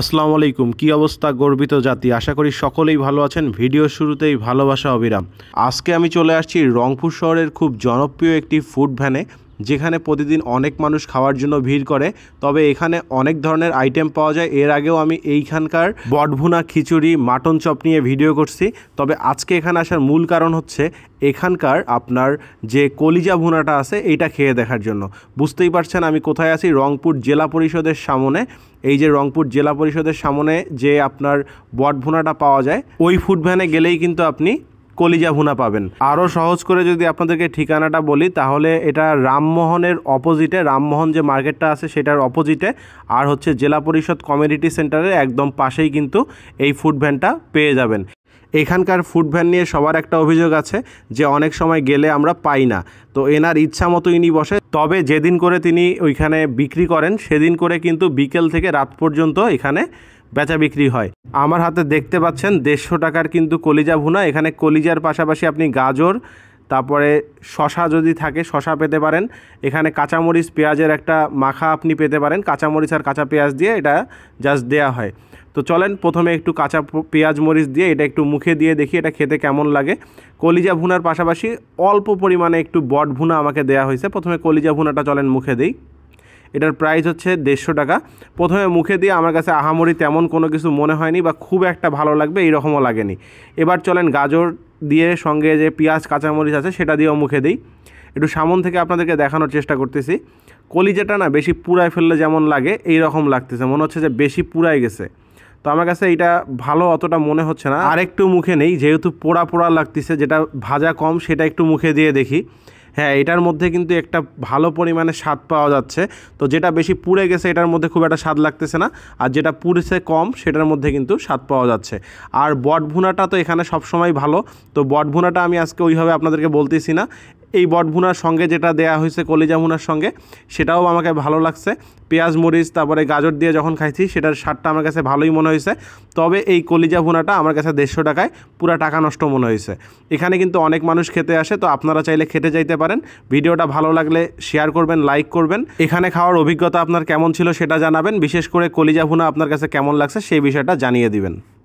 আসসালামু আলাইকুম কি অবস্থা গর্বিত জাতি আশা করি সকলেই ভালো আছেন ভিডিও শুরুতেই ভালোবাসা অবিরাম আজকে আমি চলে আসছি রংপুর শহরের খুব জনপ্রিয় একটি ফুড ভ্যানে যেখানে প্রতিদিন অনেক মানুষ খাওয়ার জন্য ভিড় করে তবে এখানে অনেক ধরনের আইটেম পাওয়া যায় এর আগেও আমি এইখানকার বটভুনা খিচুড়ি মাটন চপ নিয়ে ভিডিও করছি তবে আজকে এখানে আসার মূল কারণ হচ্ছে এখানকার আপনার যে কলিজা ভুনাটা আছে এইটা খেয়ে দেখার জন্য বুঝতেই পারছেন আমি কোথায় আছি রংপুর জেলা পরিষদের সামনে এই যে রংপুর জেলা পরিষদের সামনে যে আপনার বটভুনাটা পাওয়া যায় ওই ফুড ভ্যানে গেলেই কিন্তু আপনি কলিজা ভুনা পাবেন আরও সহজ করে যদি আপনাদেরকে ঠিকানাটা বলি তাহলে এটা রামমোহনের অপোজিটে রামমোহন যে মার্কেটটা আছে সেটার অপোজিটে আর হচ্ছে জেলা পরিষদ কমিউনিটি সেন্টারের একদম পাশেই কিন্তু এই ফুড ভ্যানটা পেয়ে যাবেন এখানকার ফুড ভ্যান নিয়ে সবার একটা অভিযোগ আছে যে অনেক সময় গেলে আমরা পাই না তো এনার ইচ্ছা মতো ইনি বসে তবে যেদিন করে তিনি ওইখানে বিক্রি করেন সেদিন করে কিন্তু বিকেল থেকে রাত পর্যন্ত এখানে বেচা বিক্রি হয় আমার হাতে দেখতে পাচ্ছেন দেড়শো টাকার কিন্তু কলিজা ভুনা এখানে কলিজার পাশাপাশি আপনি গাজর তারপরে শশা যদি থাকে শশা পেতে পারেন এখানে কাঁচামরিচ পেঁয়াজের একটা মাখা আপনি পেতে পারেন কাঁচামরিচ আর কাঁচা পেঁয়াজ দিয়ে এটা জাস্ট দেয়া হয় তো চলেন প্রথমে একটু কাঁচা পেঁয়াজ মরিচ দিয়ে এটা একটু মুখে দিয়ে দেখি এটা খেতে কেমন লাগে কলিজা ভুনার পাশাপাশি অল্প পরিমাণে একটু বট ভুনা আমাকে দেয়া হয়েছে প্রথমে কলিজা ভুনাটা চলেন মুখে দিই এটার প্রাইস হচ্ছে দেড়শো টাকা প্রথমে মুখে দিয়ে আমার কাছে আহামরি তেমন কোনো কিছু মনে হয়নি বা খুব একটা ভালো লাগবে এইরকমও লাগেনি এবার চলেন গাজর দিয়ে সঙ্গে যে পেঁয়াজ কাঁচামরিচ আছে সেটা দিয়েও মুখে দিই একটু সামন থেকে আপনাদেরকে দেখানোর চেষ্টা করতেছি কলিজাটা না বেশি পুরাই ফেললে যেমন লাগে এই রকম লাগতেছে মনে হচ্ছে যে বেশি পুরাই গেছে তো আমার কাছে এটা ভালো অতটা মনে হচ্ছে না আর একটু মুখে নেই যেহেতু পোড়া পোড়া লাগতেছে যেটা ভাজা কম সেটা একটু মুখে দিয়ে দেখি হ্যাঁ এটার মধ্যে কিন্তু একটা ভালো পরিমাণে স্বাদ পাওয়া যাচ্ছে তো যেটা বেশি পুড়ে গেছে এটার মধ্যে খুব একটা স্বাদ লাগতেছে না আর যেটা পুড়েছে কম সেটার মধ্যে কিন্তু স্বাদ পাওয়া যাচ্ছে আর বট ভুনাটা তো এখানে সবসময় ভালো তো বট ভুনাটা আমি আজকে ওইভাবে আপনাদেরকে বলতেছি না এই বটভুনার সঙ্গে যেটা দেয়া হয়েছে কলিজা ভুনার সঙ্গে সেটাও আমাকে ভালো লাগছে পেঁয়াজ মরিচ তারপরে গাজর দিয়ে যখন খাইছি সেটার স্বাদটা আমার কাছে ভালোই মনে হয়েছে তবে এই কলিজা ভুনাটা আমার কাছে দেড়শো টাকায় পুরা টাকা নষ্ট মনে হয়েছে এখানে কিন্তু অনেক মানুষ খেতে আসে তো আপনারা চাইলে খেতে যাইতে পারেন ভিডিওটা ভালো লাগলে শেয়ার করবেন লাইক করবেন এখানে খাওয়ার অভিজ্ঞতা আপনার কেমন ছিল সেটা জানাবেন বিশেষ করে কলিজা ভুনা আপনার কাছে কেমন লাগছে সেই বিষয়টা জানিয়ে দিবেন